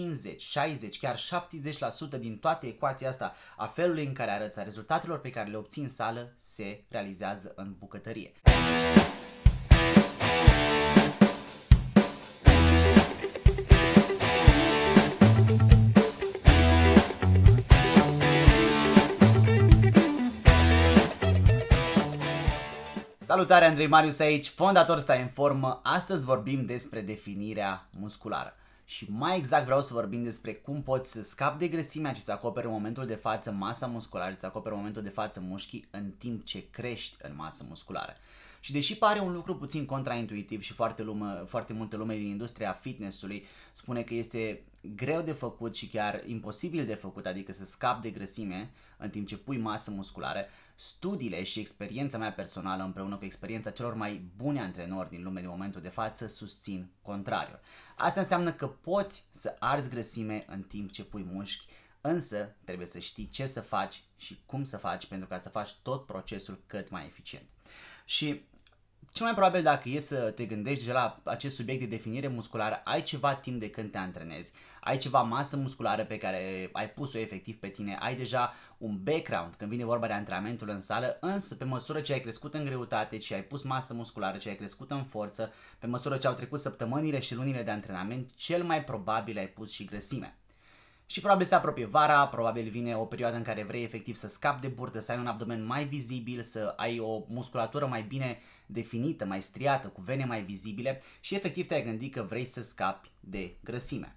50, 60, chiar 70% din toată ecuația asta a felului în care arăți, a rezultatelor pe care le obții în sală, se realizează în bucătărie. Salutare, Andrei Marius aici, fondator Stai în formă. Astăzi vorbim despre definirea musculară și mai exact vreau să vorbim despre cum poți să scapi de grăsimea ce îți acoperă în momentul de față masa musculară, îți acoperă în momentul de față mușchii în timp ce crești în masă musculară. Și deși pare un lucru puțin contraintuitiv și foarte, lume, foarte multă lume din industria fitnessului spune că este greu de făcut și chiar imposibil de făcut, adică să scap de grăsime în timp ce pui masă musculară, studiile și experiența mea personală împreună cu experiența celor mai buni antrenori din lume din momentul de față susțin contrariul. Asta înseamnă că poți să arzi grăsime în timp ce pui mușchi, însă trebuie să știi ce să faci și cum să faci pentru ca să faci tot procesul cât mai eficient. Și cel mai probabil dacă e să te gândești deja la acest subiect de definire musculară, ai ceva timp de când te antrenezi, ai ceva masă musculară pe care ai pus-o efectiv pe tine, ai deja un background când vine vorba de antrenamentul în sală, însă pe măsură ce ai crescut în greutate, ce ai pus masă musculară, ce ai crescut în forță, pe măsură ce au trecut săptămânile și lunile de antrenament, cel mai probabil ai pus și grăsime. Și probabil se apropie vara, probabil vine o perioadă în care vrei efectiv să scapi de burtă, să ai un abdomen mai vizibil, să ai o musculatură mai bine definită, mai striată, cu vene mai vizibile și efectiv te-ai gândit că vrei să scapi de grăsime.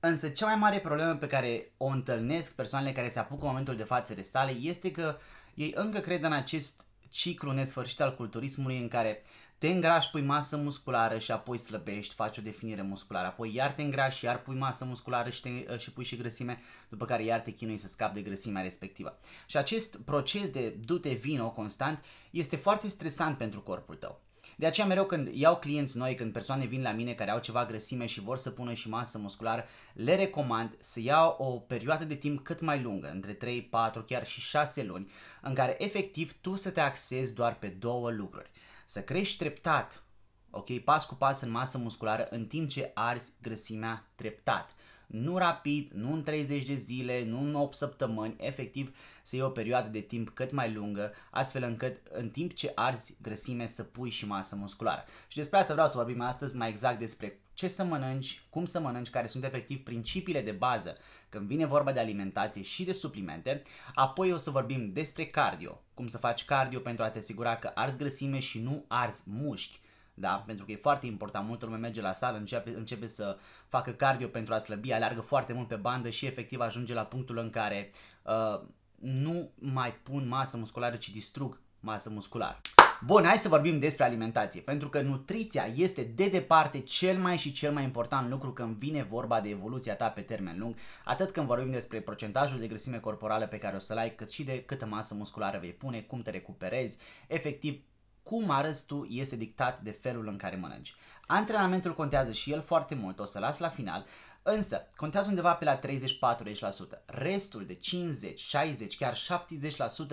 Însă cea mai mare problemă pe care o întâlnesc persoanele care se apucă în momentul de față de sale este că ei încă cred în acest ciclu nesfârșit al culturismului în care te îngrași, pui masă musculară și apoi slăbești, faci o definire musculară, apoi iar te îngrași, iar pui masă musculară și, te, și pui și grăsime, după care iar te chinui să scapi de grăsimea respectivă. Și acest proces de du-te vino constant este foarte stresant pentru corpul tău. De aceea mereu când iau clienți noi, când persoane vin la mine care au ceva grăsime și vor să pună și masă musculară, le recomand să iau o perioadă de timp cât mai lungă, între 3, 4, chiar și 6 luni, în care efectiv tu să te axezi doar pe două lucruri. Să crești treptat, ok, pas cu pas în masă musculară în timp ce arzi grăsimea treptat nu rapid, nu în 30 de zile, nu în 8 săptămâni, efectiv să iei o perioadă de timp cât mai lungă, astfel încât în timp ce arzi grăsime să pui și masă musculară. Și despre asta vreau să vorbim astăzi mai exact despre ce să mănânci, cum să mănânci, care sunt efectiv principiile de bază când vine vorba de alimentație și de suplimente. Apoi o să vorbim despre cardio, cum să faci cardio pentru a te asigura că arzi grăsime și nu arzi mușchi da? pentru că e foarte important, multă lume merge la sală, începe, începe să facă cardio pentru a slăbi, aleargă foarte mult pe bandă și efectiv ajunge la punctul în care uh, nu mai pun masă musculară, ci distrug masă musculară. Bun, hai să vorbim despre alimentație, pentru că nutriția este de departe cel mai și cel mai important lucru când vine vorba de evoluția ta pe termen lung, atât când vorbim despre procentajul de grăsime corporală pe care o să-l ai, cât și de câtă masă musculară vei pune, cum te recuperezi, efectiv cum arăți tu este dictat de felul în care mănânci. Antrenamentul contează și el foarte mult, o să las la final, însă contează undeva pe la 30-40%. Restul de 50, 60, chiar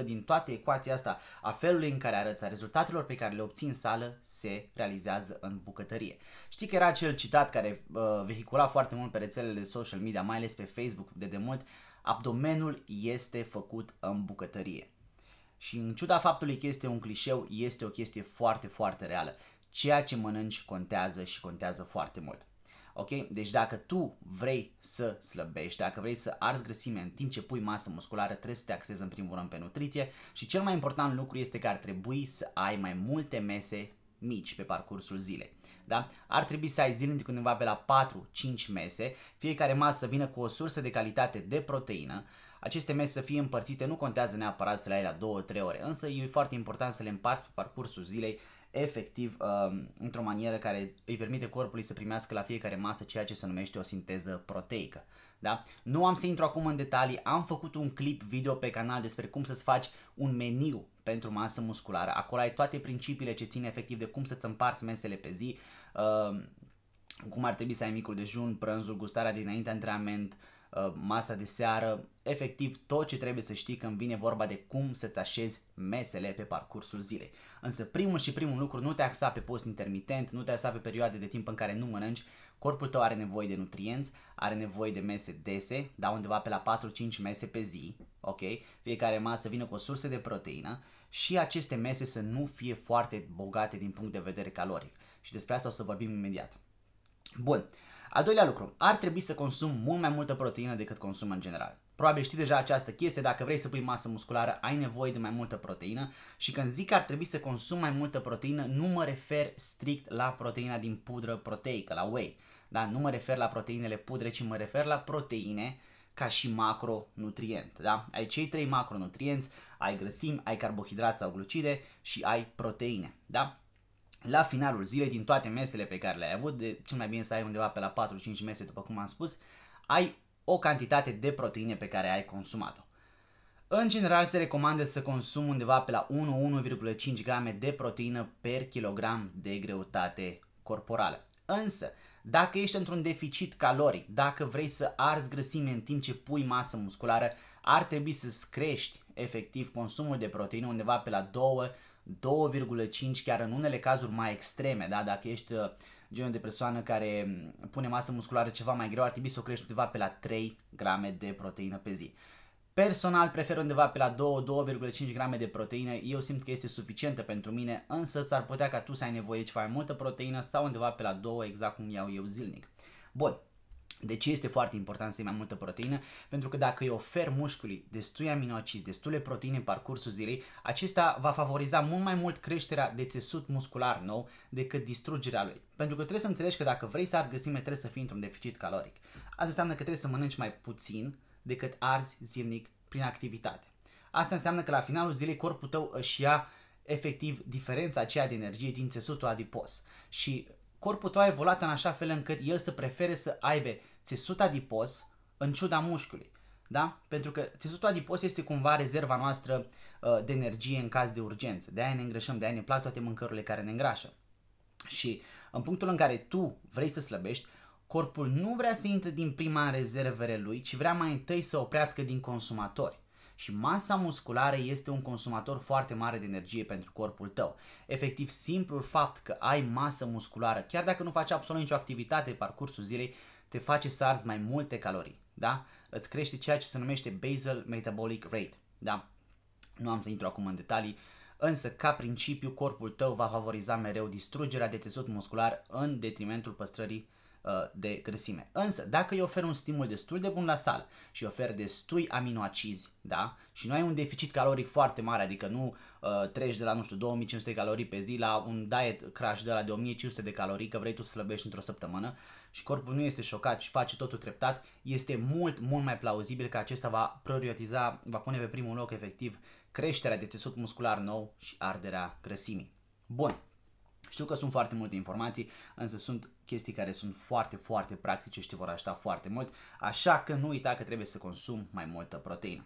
70% din toată ecuația asta a felului în care arăți, a rezultatelor pe care le obții în sală, se realizează în bucătărie. Știi că era acel citat care uh, vehicula foarte mult pe rețelele social media, mai ales pe Facebook de demult, abdomenul este făcut în bucătărie. Și în ciuda faptului că este un clișeu, este o chestie foarte, foarte reală. Ceea ce mănânci contează și contează foarte mult. Ok? Deci dacă tu vrei să slăbești, dacă vrei să arzi grăsime în timp ce pui masă musculară, trebuie să te axezi în primul rând pe nutriție și cel mai important lucru este că ar trebui să ai mai multe mese mici pe parcursul zilei. Da? Ar trebui să ai zilnic undeva pe la 4-5 mese, fiecare masă să vină cu o sursă de calitate de proteină, aceste mese să fie împărțite nu contează neapărat să le ai la 2-3 ore, însă e foarte important să le împarți pe parcursul zilei efectiv um, într-o manieră care îi permite corpului să primească la fiecare masă ceea ce se numește o sinteză proteică. Da? Nu am să intru acum în detalii, am făcut un clip video pe canal despre cum să-ți faci un meniu pentru masă musculară. Acolo ai toate principiile ce țin efectiv de cum să-ți împarți mesele pe zi, um, cum ar trebui să ai micul dejun, prânzul, gustarea dinainte antrenament, Uh, masa de seară, efectiv tot ce trebuie să știi când vine vorba de cum să-ți așezi mesele pe parcursul zilei. Însă primul și primul lucru, nu te axa pe post intermitent, nu te axa pe perioade de timp în care nu mănânci, corpul tău are nevoie de nutrienți, are nevoie de mese dese, da undeva pe la 4-5 mese pe zi, ok? Fiecare masă vine cu o sursă de proteină și aceste mese să nu fie foarte bogate din punct de vedere caloric. Și despre asta o să vorbim imediat. Bun, uh, al doilea lucru, ar trebui să consum mult mai multă proteină decât consum în general. Probabil știi deja această chestie, dacă vrei să pui masă musculară, ai nevoie de mai multă proteină și când zic că ar trebui să consum mai multă proteină, nu mă refer strict la proteina din pudră proteică, la whey. Da? Nu mă refer la proteinele pudre, ci mă refer la proteine ca și macronutrient. Da? Ai cei trei macronutrienți, ai grăsimi, ai carbohidrați sau glucide și ai proteine. Da? la finalul zilei, din toate mesele pe care le-ai avut, de cel mai bine să ai undeva pe la 4-5 mese, după cum am spus, ai o cantitate de proteine pe care ai consumat-o. În general se recomandă să consumi undeva pe la 1-1,5 grame de proteină per kilogram de greutate corporală. Însă, dacă ești într-un deficit caloric, dacă vrei să arzi grăsime în timp ce pui masă musculară, ar trebui să-ți crești efectiv consumul de proteine undeva pe la 2 2,5 chiar în unele cazuri mai extreme, da? dacă ești uh, genul de persoană care mm, pune masă musculară ceva mai greu, ar trebui să o crești undeva pe la 3 grame de proteină pe zi. Personal prefer undeva pe la 2-2,5 grame de proteină, eu simt că este suficientă pentru mine, însă ți-ar putea ca tu să ai nevoie de ceva mai multă proteină sau undeva pe la 2, exact cum iau eu zilnic. Bun, de ce este foarte important să iei mai multă proteină? Pentru că dacă îi ofer mușcului destui aminoacizi, destule proteine în parcursul zilei, acesta va favoriza mult mai mult creșterea de țesut muscular nou decât distrugerea lui. Pentru că trebuie să înțelegi că dacă vrei să arzi găsime, trebuie să fii într-un deficit caloric. Asta înseamnă că trebuie să mănânci mai puțin decât arzi zilnic prin activitate. Asta înseamnă că la finalul zilei corpul tău își ia efectiv diferența aceea de energie din țesutul adipos și corpul tău a evoluat în așa fel încât el să prefere să aibă țesut adipos în ciuda mușchiului. Da? Pentru că țesutul adipos este cumva rezerva noastră uh, de energie în caz de urgență. De aia ne îngrășăm, de aia ne plac toate mâncărurile care ne îngrașă. Și în punctul în care tu vrei să slăbești, corpul nu vrea să intre din prima în rezervele lui, ci vrea mai întâi să oprească din consumatori. Și masa musculară este un consumator foarte mare de energie pentru corpul tău. Efectiv, simplul fapt că ai masă musculară, chiar dacă nu faci absolut nicio activitate parcursul zilei, te face să arzi mai multe calorii, da? Îți crește ceea ce se numește basal metabolic rate, da? Nu am să intru acum în detalii, însă ca principiu corpul tău va favoriza mereu distrugerea de țesut muscular în detrimentul păstrării Uh, de grăsime. Însă, dacă îi ofer un stimul destul de bun la sală și ofer destui aminoacizi, da? Și nu ai un deficit caloric foarte mare, adică nu uh, treci de la, nu știu, 2500 calorii pe zi la un diet crash de la de 1500 de calorii, că vrei tu să slăbești într-o săptămână și corpul nu este șocat și face totul treptat, este mult, mult mai plauzibil că acesta va prioritiza, va pune pe primul loc efectiv creșterea de țesut muscular nou și arderea grăsimii. Bun, știu că sunt foarte multe informații, însă sunt chestii care sunt foarte, foarte practice și te vor ajuta foarte mult, așa că nu uita că trebuie să consumi mai multă proteină.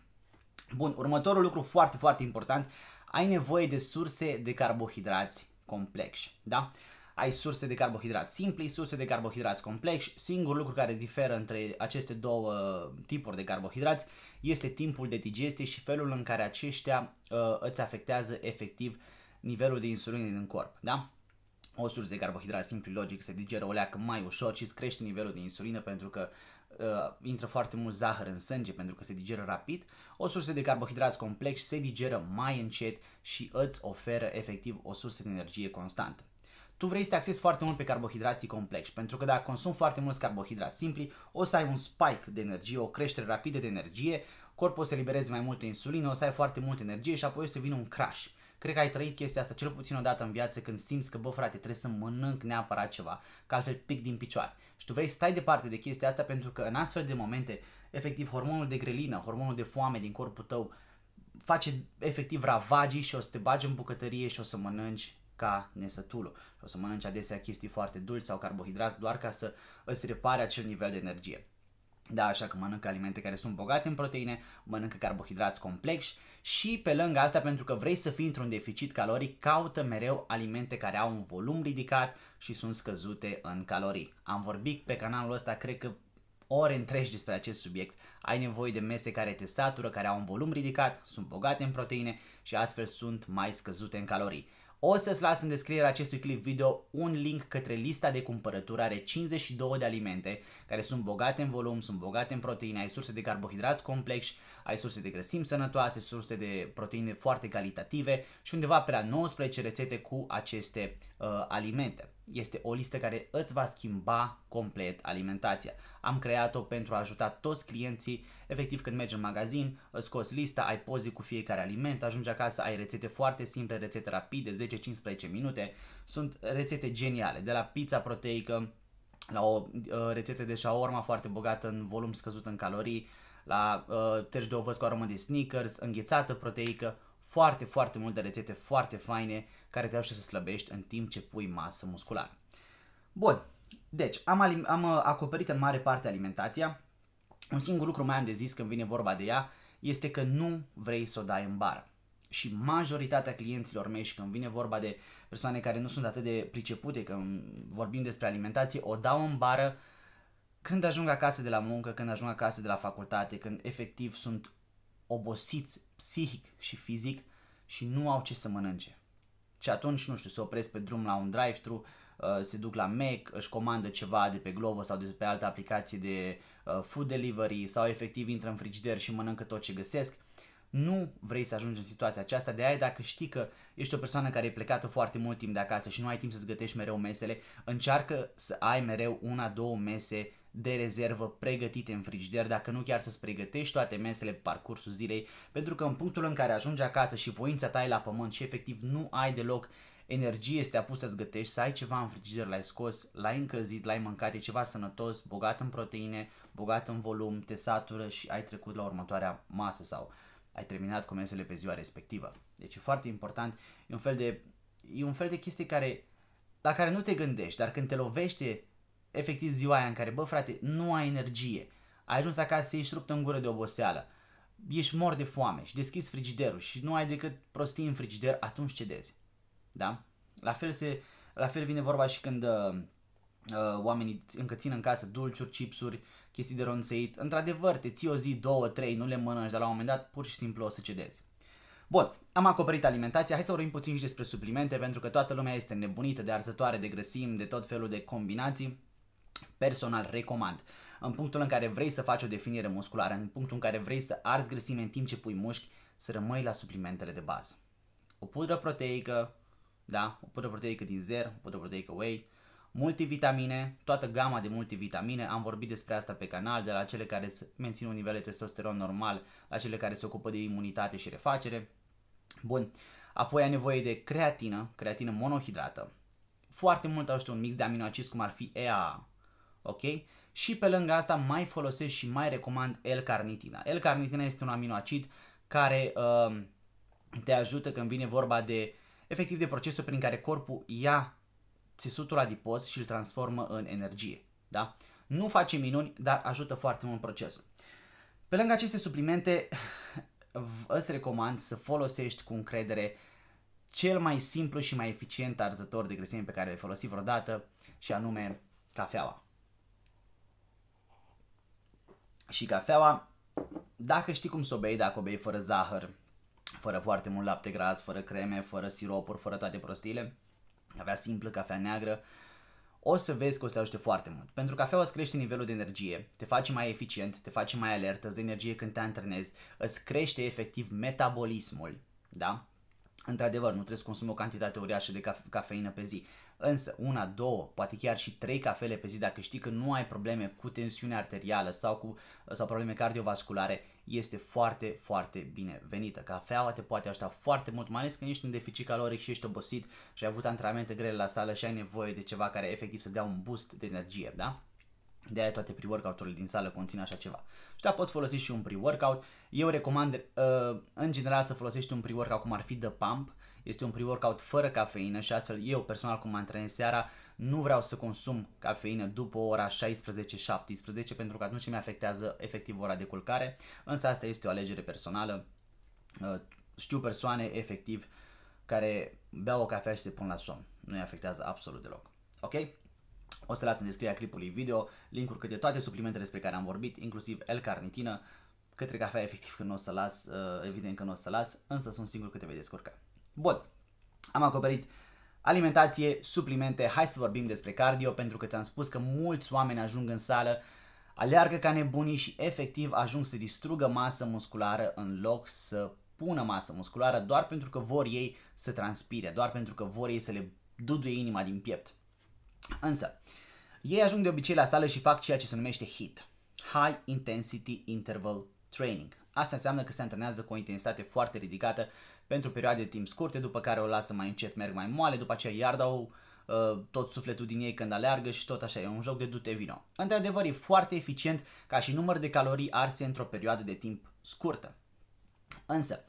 Bun, următorul lucru foarte, foarte important, ai nevoie de surse de carbohidrați complexi, da? Ai surse de carbohidrați simpli, surse de carbohidrați complexi. Singurul lucru care diferă între aceste două uh, tipuri de carbohidrați este timpul de digestie și felul în care aceștia uh, îți afectează efectiv nivelul de insulină din corp, da? o sursă de carbohidrați simplu logic se digeră o leacă mai ușor și îți crește nivelul de insulină pentru că uh, intră foarte mult zahăr în sânge pentru că se digeră rapid, o sursă de carbohidrați complex se digeră mai încet și îți oferă efectiv o sursă de energie constantă. Tu vrei să te axezi foarte mult pe carbohidrații complexi, pentru că dacă consumi foarte mulți carbohidrați simpli, o să ai un spike de energie, o creștere rapidă de energie, corpul o să elibereze mai multă insulină, o să ai foarte multă energie și apoi o să vină un crash. Cred că ai trăit chestia asta cel puțin o dată în viață când simți că, bă frate, trebuie să mănânc neapărat ceva, că altfel pic din picioare. Și tu vrei să stai departe de chestia asta pentru că în astfel de momente, efectiv, hormonul de grelină, hormonul de foame din corpul tău face efectiv ravagii și o să te bagi în bucătărie și o să mănânci ca nesătulul. Și o să mănânci adesea chestii foarte dulci sau carbohidrați doar ca să îți repare acel nivel de energie. Da, așa că mănâncă alimente care sunt bogate în proteine, mănâncă carbohidrați complexi și pe lângă asta, pentru că vrei să fii într-un deficit caloric, caută mereu alimente care au un volum ridicat și sunt scăzute în calorii. Am vorbit pe canalul ăsta, cred că ore întregi despre acest subiect. Ai nevoie de mese care te satură, care au un volum ridicat, sunt bogate în proteine și astfel sunt mai scăzute în calorii. O să-ți las în descrierea acestui clip video un link către lista de cumpărături, are 52 de alimente care sunt bogate în volum, sunt bogate în proteine, ai surse de carbohidrați complexi, ai surse de grăsimi sănătoase, surse de proteine foarte calitative și undeva pe la 19 rețete cu aceste uh, alimente este o listă care îți va schimba complet alimentația. Am creat-o pentru a ajuta toți clienții, efectiv când mergi în magazin, îți scoți lista, ai pozi cu fiecare aliment, ajungi acasă, ai rețete foarte simple, rețete rapide, 10-15 minute. Sunt rețete geniale, de la pizza proteică, la o uh, rețetă de shawarma foarte bogată în volum scăzut în calorii, la uh, terci de ovăz cu aromă de sneakers, înghețată proteică, foarte, foarte multe rețete foarte faine care ajută să slăbești în timp ce pui masă musculară. Bun, deci am, alim- am uh, acoperit în mare parte alimentația. Un singur lucru mai am de zis când vine vorba de ea este că nu vrei să o dai în bar. Și majoritatea clienților mei și când vine vorba de persoane care nu sunt atât de pricepute când vorbim despre alimentație, o dau în bară când ajung acasă de la muncă, când ajung acasă de la facultate, când efectiv sunt obosiți psihic și fizic și nu au ce să mănânce. Și atunci, nu știu, se opresc pe drum la un drive-thru, uh, se duc la Mac, își comandă ceva de pe Glovo sau de pe altă aplicație de uh, food delivery sau efectiv intră în frigider și mănâncă tot ce găsesc. Nu vrei să ajungi în situația aceasta, de aia dacă știi că ești o persoană care e plecată foarte mult timp de acasă și nu ai timp să-ți gătești mereu mesele, încearcă să ai mereu una, două mese de rezervă pregătite în frigider, dacă nu chiar să-ți pregătești toate mesele pe parcursul zilei, pentru că în punctul în care ajungi acasă și voința ta e la pământ și efectiv nu ai deloc energie este apus să-ți gătești, să ai ceva în frigider, l-ai scos, l-ai încălzit, l-ai mâncat, e ceva sănătos, bogat în proteine, bogat în volum, te satură și ai trecut la următoarea masă sau ai terminat cu mesele pe ziua respectivă. Deci e foarte important, e un fel de, e un fel de chestie care, la care nu te gândești, dar când te lovește efectiv ziua aia în care, bă frate, nu ai energie, ai ajuns acasă, ești rupt în gură de oboseală, ești mor de foame și deschizi frigiderul și nu ai decât prostii în frigider, atunci cedezi. Da? La fel, se, la fel vine vorba și când uh, uh, oamenii încă țin în casă dulciuri, chipsuri, chestii de ronțăit. Într-adevăr, te ții o zi, două, trei, nu le mănânci, dar la un moment dat pur și simplu o să cedezi. Bun, am acoperit alimentația, hai să vorbim puțin și despre suplimente, pentru că toată lumea este nebunită de arzătoare, de grăsimi, de tot felul de combinații personal recomand în punctul în care vrei să faci o definire musculară, în punctul în care vrei să arzi grăsime în timp ce pui mușchi, să rămâi la suplimentele de bază. O pudră proteică, da, o pudră proteică din zer, o pudră proteică whey, multivitamine, toată gama de multivitamine, am vorbit despre asta pe canal, de la cele care îți mențin un nivel de testosteron normal, la cele care se ocupă de imunitate și refacere. Bun, apoi ai nevoie de creatină, creatină monohidrată, foarte mult ajută un mix de aminoacizi cum ar fi EAA, ok? Și pe lângă asta mai folosesc și mai recomand L-carnitina. L-carnitina este un aminoacid care uh, te ajută când vine vorba de efectiv de procesul prin care corpul ia țesutul adipos și îl transformă în energie. Da? Nu face minuni, dar ajută foarte mult procesul. Pe lângă aceste suplimente, îți recomand să folosești cu încredere cel mai simplu și mai eficient arzător de grăsime pe care l-ai folosit vreodată și anume cafeaua și cafeaua, dacă știi cum să o bei, dacă o bei fără zahăr, fără foarte mult lapte gras, fără creme, fără siropuri, fără toate prostiile, avea simplă, cafea neagră, o să vezi că o să te ajute foarte mult. Pentru că cafeaua îți crește nivelul de energie, te face mai eficient, te face mai alert, îți dă energie când te antrenezi, îți crește efectiv metabolismul, da? Într-adevăr, nu trebuie să consumi o cantitate uriașă de cafe- cafeină pe zi, însă una, două, poate chiar și trei cafele pe zi dacă știi că nu ai probleme cu tensiune arterială sau cu sau probleme cardiovasculare, este foarte, foarte binevenită. Cafeaua te poate ajuta foarte mult, mai ales când ești în deficit caloric și ești obosit și ai avut antrenamente grele la sală și ai nevoie de ceva care efectiv să dea un boost de energie, da? De aia toate pre-workout-urile din sală conțin așa ceva. Și da, poți folosi și un pre-workout. Eu recomand uh, în general să folosești un pre-workout cum ar fi The Pump, este un pre-workout fără cafeină și astfel eu personal cum mă antrenez seara nu vreau să consum cafeină după ora 16-17 pentru că atunci mi afectează efectiv ora de culcare, însă asta este o alegere personală. Uh, știu persoane efectiv care beau o cafea și se pun la somn. Nu-i afectează absolut deloc. Ok? O să las în descrierea clipului video linkuri către toate suplimentele despre care am vorbit, inclusiv L-carnitină, către cafea efectiv că nu o să las, uh, evident că nu o să las, însă sunt singur că te vei descurca. Bun, am acoperit alimentație, suplimente, hai să vorbim despre cardio pentru că ți-am spus că mulți oameni ajung în sală, aleargă ca nebunii și efectiv ajung să distrugă masă musculară în loc să pună masă musculară doar pentru că vor ei să transpire, doar pentru că vor ei să le duduie inima din piept. Însă, ei ajung de obicei la sală și fac ceea ce se numește HIIT, High Intensity Interval Training. Asta înseamnă că se antrenează cu o intensitate foarte ridicată pentru perioade de timp scurte, după care o lasă mai încet, merg mai moale, după aceea iar dau uh, tot sufletul din ei când aleargă și tot așa, e un joc de dute vino. Într-adevăr, e foarte eficient ca și număr de calorii arse într-o perioadă de timp scurtă. Însă,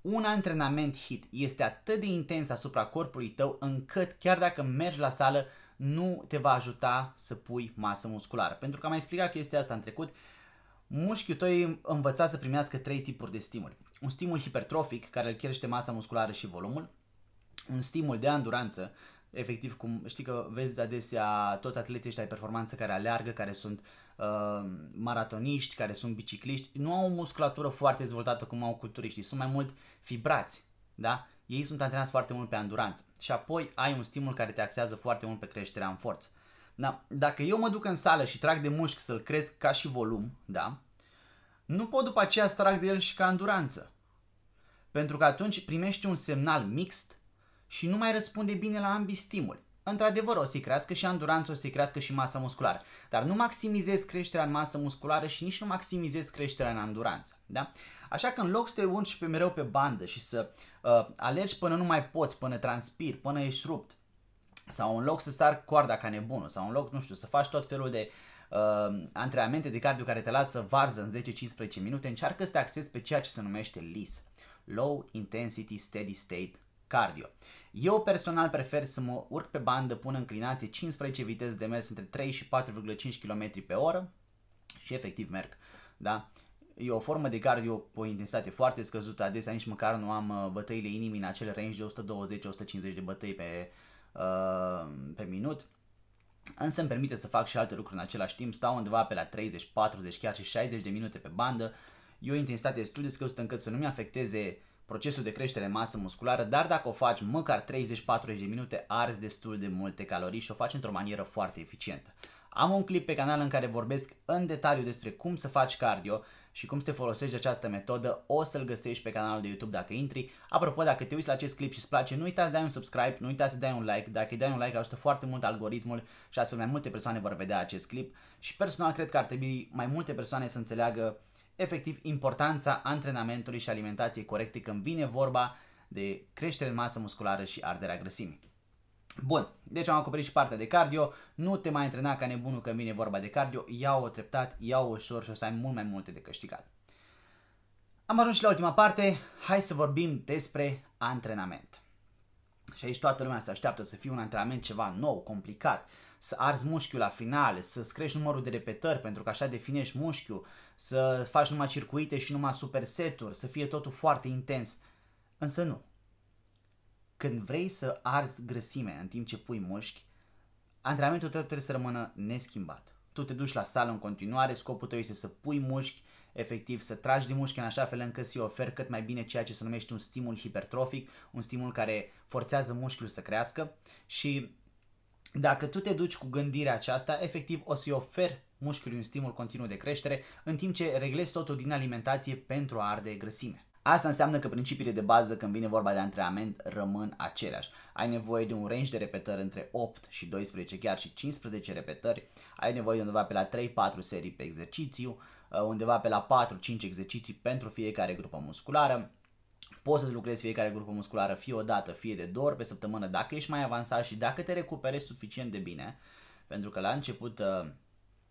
un antrenament HIT este atât de intens asupra corpului tău încât chiar dacă mergi la sală, nu te va ajuta să pui masă musculară. Pentru că am mai explicat chestia asta în trecut, Mușchiul tău învăța să primească trei tipuri de stimuli. Un stimul hipertrofic, care îl crește masa musculară și volumul, un stimul de anduranță, efectiv cum știi că vezi adesea toți atleții ăștia de performanță care aleargă, care sunt uh, maratoniști, care sunt bicicliști, nu au o musculatură foarte dezvoltată cum au culturiștii, sunt mai mult fibrați, da? Ei sunt antrenați foarte mult pe anduranță și apoi ai un stimul care te axează foarte mult pe creșterea în forță. Da? Dacă eu mă duc în sală și trag de mușchi să-l cresc ca și volum, da? nu pot după aceea să trag de el și ca înduranță. Pentru că atunci primești un semnal mixt și nu mai răspunde bine la ambii stimuli. Într-adevăr, o să-i crească și anduranță, o să-i crească și masa musculară. Dar nu maximizez creșterea în masă musculară și nici nu maximizez creșterea în anduranță. Da? Așa că în loc să te unci pe mereu pe bandă și să uh, alergi până nu mai poți, până transpir, până ești rupt, sau în loc să sar coarda ca nebunul sau în loc, nu știu, să faci tot felul de uh, antrenamente de cardio care te lasă varză în 10-15 minute, încearcă să te axezi pe ceea ce se numește LIS, Low Intensity Steady State Cardio. Eu personal prefer să mă urc pe bandă, pun înclinație 15 viteze de mers între 3 și 4,5 km pe oră și efectiv merg. Da? E o formă de cardio cu o intensitate foarte scăzută, adesea nici măcar nu am uh, bătăile inimii în acel range de 120-150 de bătăi pe, Uh, pe minut. Însă îmi permite să fac și alte lucruri în același timp, stau undeva pe la 30, 40, chiar și 60 de minute pe bandă. E o intensitate destul de scăzută încât să nu-mi afecteze procesul de creștere masă musculară, dar dacă o faci măcar 30-40 de minute, arzi destul de multe calorii și o faci într-o manieră foarte eficientă. Am un clip pe canal în care vorbesc în detaliu despre cum să faci cardio și cum să te folosești de această metodă o să-l găsești pe canalul de YouTube dacă intri. Apropo, dacă te uiți la acest clip și îți place, nu uita să dai un subscribe, nu uita să dai un like. Dacă îi dai un like ajută foarte mult algoritmul și astfel mai multe persoane vor vedea acest clip și personal cred că ar trebui mai multe persoane să înțeleagă efectiv importanța antrenamentului și alimentației corecte când vine vorba de creștere în masă musculară și arderea grăsimii. Bun, deci am acoperit și partea de cardio, nu te mai antrena ca nebunul că vine vorba de cardio, iau-o treptat, iau-o ușor și o să ai mult mai multe de câștigat. Am ajuns și la ultima parte, hai să vorbim despre antrenament. Și aici toată lumea se așteaptă să fie un antrenament ceva nou, complicat, să arzi mușchiul la final, să crești numărul de repetări pentru că așa definești mușchiul, să faci numai circuite și numai superseturi, să fie totul foarte intens. Însă nu când vrei să arzi grăsime în timp ce pui mușchi, antrenamentul tău trebuie să rămână neschimbat. Tu te duci la sală în continuare, scopul tău este să pui mușchi, efectiv să tragi din mușchi în așa fel încât să-i oferi cât mai bine ceea ce se numește un stimul hipertrofic, un stimul care forțează mușchiul să crească și dacă tu te duci cu gândirea aceasta, efectiv o să-i oferi mușchiului un stimul continuu de creștere, în timp ce reglezi totul din alimentație pentru a arde grăsime. Asta înseamnă că principiile de bază când vine vorba de antrenament rămân aceleași. Ai nevoie de un range de repetări între 8 și 12, chiar și 15 repetări. Ai nevoie undeva pe la 3-4 serii pe exercițiu, uh, undeva pe la 4-5 exerciții pentru fiecare grupă musculară. Poți să-ți lucrezi fiecare grupă musculară fie o dată, fie de două ori pe săptămână dacă ești mai avansat și dacă te recuperezi suficient de bine. Pentru că la început uh,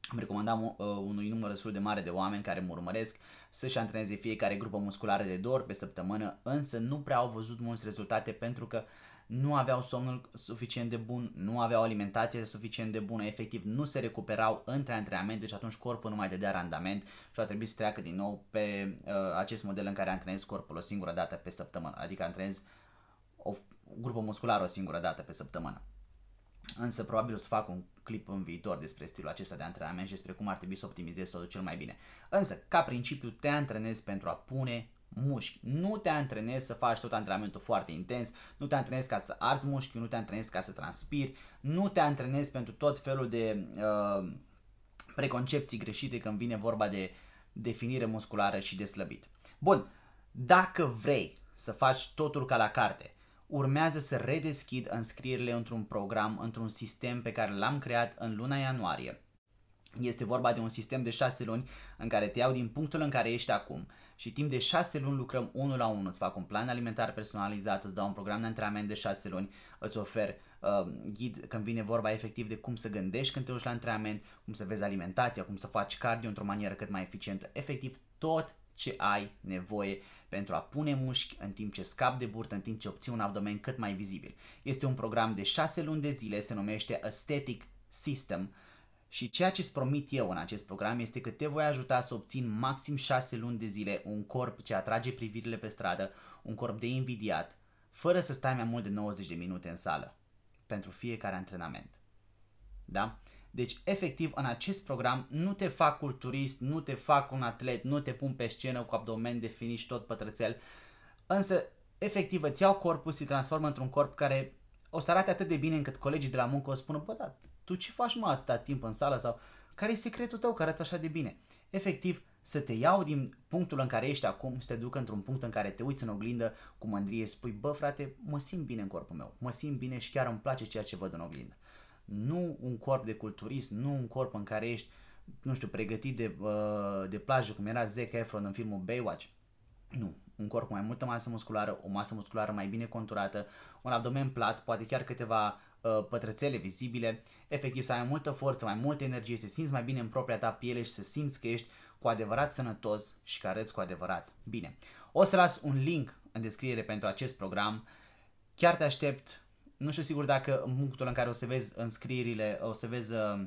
am recomandat uh, unui număr destul de mare de oameni care mă urmăresc să-și antreneze fiecare grupă musculară de două ori pe săptămână, însă nu prea au văzut mulți rezultate pentru că nu aveau somnul suficient de bun, nu aveau alimentație suficient de bună, efectiv nu se recuperau între antrenamente și deci atunci corpul nu mai dădea randament și a trebuit să treacă din nou pe uh, acest model în care antrenezi corpul o singură dată pe săptămână, adică antrenezi o grupă musculară o singură dată pe săptămână. Însă probabil o să fac un clip în viitor despre stilul acesta de antrenament și despre cum ar trebui să optimizezi totul cel mai bine. Însă, ca principiu, te antrenezi pentru a pune mușchi. Nu te antrenezi să faci tot antrenamentul foarte intens, nu te antrenezi ca să arzi mușchi, nu te antrenezi ca să transpiri, nu te antrenezi pentru tot felul de uh, preconcepții greșite când vine vorba de definire musculară și de slăbit. Bun, dacă vrei să faci totul ca la carte, urmează să redeschid înscrierile într-un program, într-un sistem pe care l-am creat în luna ianuarie. Este vorba de un sistem de 6 luni în care te iau din punctul în care ești acum și timp de 6 luni lucrăm unul la unul, îți fac un plan alimentar personalizat, îți dau un program de antrenament de 6 luni, îți ofer uh, ghid când vine vorba efectiv de cum să gândești când te duci la antrenament, cum să vezi alimentația, cum să faci cardio într-o manieră cât mai eficientă, efectiv tot ce ai nevoie pentru a pune mușchi în timp ce scap de burtă, în timp ce obții un abdomen cât mai vizibil. Este un program de 6 luni de zile, se numește Aesthetic System și ceea ce îți promit eu în acest program este că te voi ajuta să obțin maxim 6 luni de zile un corp ce atrage privirile pe stradă, un corp de invidiat, fără să stai mai mult de 90 de minute în sală pentru fiecare antrenament. Da? Deci, efectiv, în acest program nu te fac culturist, nu te fac un atlet, nu te pun pe scenă cu abdomen definit și tot pătrățel, însă, efectiv, îți iau corpul și transformă într-un corp care o să arate atât de bine încât colegii de la muncă o spună, bă, da, tu ce faci mai atâta timp în sală sau care e secretul tău care arăți așa de bine? Efectiv, să te iau din punctul în care ești acum, să te duc într-un punct în care te uiți în oglindă cu mândrie, spui, bă frate, mă simt bine în corpul meu, mă simt bine și chiar îmi place ceea ce văd în oglindă nu un corp de culturist, nu un corp în care ești, nu știu, pregătit de, uh, de plajă, cum era Zac Efron în filmul Baywatch. Nu, un corp cu mai multă masă musculară, o masă musculară mai bine conturată, un abdomen plat, poate chiar câteva uh, pătrățele vizibile, efectiv să ai multă forță, mai multă energie, să simți mai bine în propria ta piele și să simți că ești cu adevărat sănătos și că arăți cu adevărat bine. O să las un link în descriere pentru acest program. Chiar te aștept nu știu sigur dacă în punctul în care o să vezi înscrierile, o să vezi uh,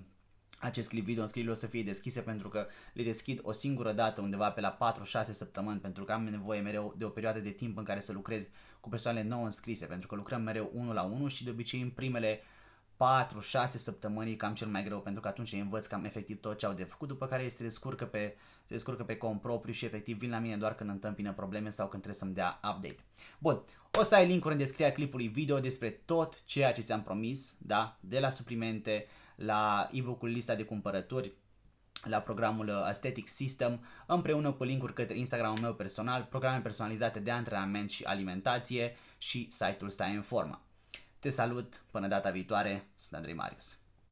acest clip video, înscrierile o să fie deschise pentru că le deschid o singură dată undeva pe la 4-6 săptămâni pentru că am nevoie mereu de o perioadă de timp în care să lucrez cu persoane nou înscrise pentru că lucrăm mereu unul la unul și de obicei în primele uh, 4-6 săptămâni e cam cel mai greu pentru că atunci învăț cam efectiv tot ce au de făcut, după care se descurcă pe, se descurcă pe cont propriu și efectiv vin la mine doar când întâmpină probleme sau când trebuie să-mi dea update. Bun, o să ai linkuri în descrierea clipului video despre tot ceea ce ți-am promis, da? De la suplimente, la e-book-ul lista de cumpărături, la programul uh, Aesthetic System, împreună cu link-uri către Instagram-ul meu personal, programe personalizate de antrenament și alimentație și site-ul Stai în formă. Te salut, până data viitoare, sunt Andrei Marius.